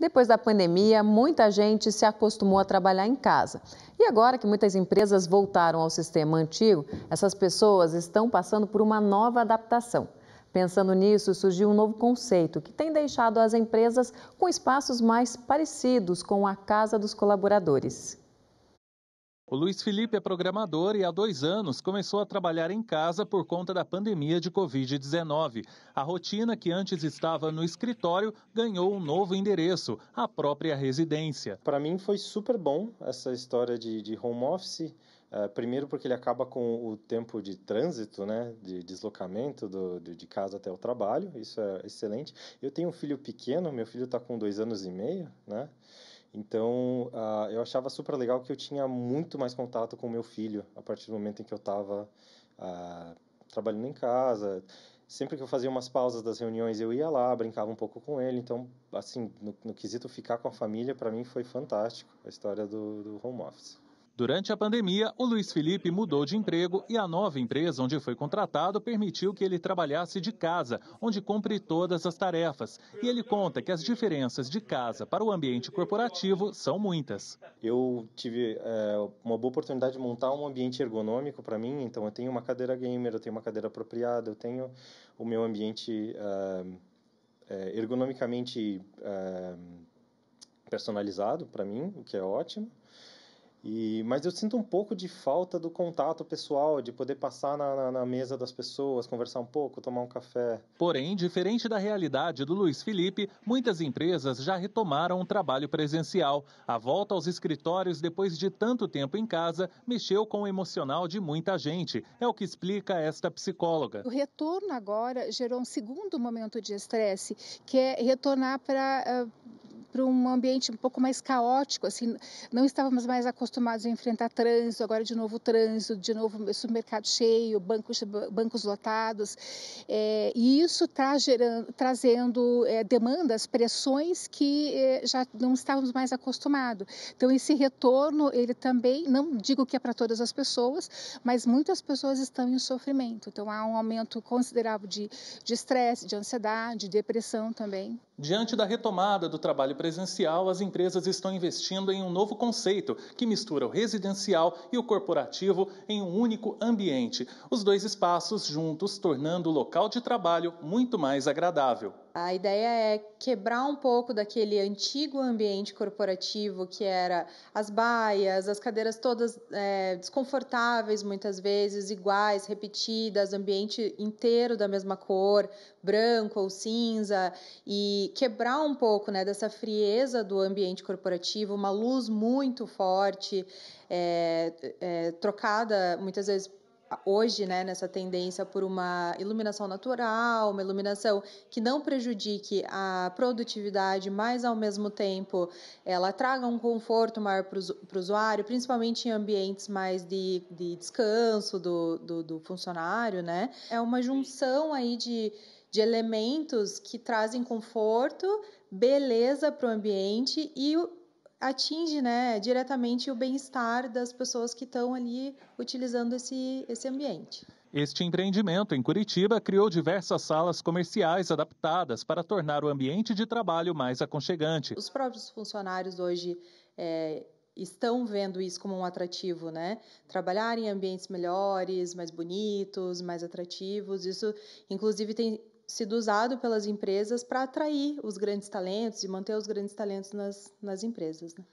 Depois da pandemia, muita gente se acostumou a trabalhar em casa. E agora que muitas empresas voltaram ao sistema antigo, essas pessoas estão passando por uma nova adaptação. Pensando nisso, surgiu um novo conceito que tem deixado as empresas com espaços mais parecidos com a casa dos colaboradores. O Luiz Felipe é programador e há dois anos começou a trabalhar em casa por conta da pandemia de Covid-19. A rotina que antes estava no escritório ganhou um novo endereço, a própria residência. Para mim foi super bom essa história de, de home office. Uh, primeiro porque ele acaba com o tempo de trânsito, né, de deslocamento do, de, de casa até o trabalho, isso é excelente. Eu tenho um filho pequeno, meu filho está com dois anos e meio, né, então, uh, eu achava super legal que eu tinha muito mais contato com o meu filho a partir do momento em que eu estava uh, ah, trabalhando em casa. Sempre que eu fazia umas pausas das reuniões, eu ia lá, brincava um pouco com ele. Então, assim, no, no quesito ficar com a família, para mim foi fantástico a história do, do home office. Durante a pandemia, o Luiz Felipe mudou de emprego e a nova empresa onde foi contratado permitiu que ele trabalhasse de casa, onde cumpre todas as tarefas. E ele conta que as diferenças de casa para o ambiente corporativo são muitas. Eu tive é, uma boa oportunidade de montar um ambiente ergonômico para mim, então eu tenho uma cadeira gamer, eu tenho uma cadeira apropriada, eu tenho o meu ambiente é, ergonomicamente é, personalizado para mim, o que é ótimo. E, mas eu sinto um pouco de falta do contato pessoal, de poder passar na, na, na, mesa das pessoas, conversar um pouco, tomar um café. Porém, diferente da realidade do Luiz Felipe, muitas empresas já retomaram o trabalho presencial. A volta aos escritórios depois de tanto tempo em casa mexeu com o emocional de muita gente. É o que explica esta psicóloga. O retorno agora gerou um segundo momento de estresse, que é retornar para uh, ah, para um ambiente um pouco mais caótico, assim, não estávamos mais acostumados a enfrentar trânsito, agora de novo trânsito, de novo supermercado cheio, bancos, bancos lotados, é, e isso está trazendo é, demandas, pressões que é, já não estávamos mais acostumados. Então esse retorno, ele também, não digo que é para todas as pessoas, mas muitas pessoas estão em sofrimento, então há um aumento considerável de estresse, de, de ansiedade, de depressão também. Diante da retomada do trabalho presencial, as empresas estão investindo em um novo conceito que mistura o residencial e o corporativo em um único ambiente. Os dois espaços juntos tornando o local de trabalho muito mais agradável. A ideia é quebrar um pouco daquele antigo ambiente corporativo que era as baias, as cadeiras todas é, desconfortáveis, muitas vezes iguais, repetidas, ambiente inteiro da mesma cor, branco ou cinza, e quebrar um pouco né, dessa frieza do ambiente corporativo, uma luz muito forte, é, é, trocada muitas vezes hoje, né, nessa tendência por uma iluminação natural, uma iluminação que não prejudique a produtividade, mas ao mesmo tempo ela traga um conforto maior para o usuário, principalmente em ambientes mais de, de descanso do, do, do funcionário, né? É uma junção aí de, de elementos que trazem conforto, beleza para o ambiente e atinge né, diretamente o bem-estar das pessoas que estão ali utilizando esse, esse ambiente. Este empreendimento em Curitiba criou diversas salas comerciais adaptadas para tornar o ambiente de trabalho mais aconchegante. Os próprios funcionários hoje é, estão vendo isso como um atrativo, né? Trabalhar em ambientes melhores, mais bonitos, mais atrativos. Isso, inclusive, tem sido usado pelas empresas para atrair os grandes talentos e manter os grandes talentos nas, nas empresas. Né?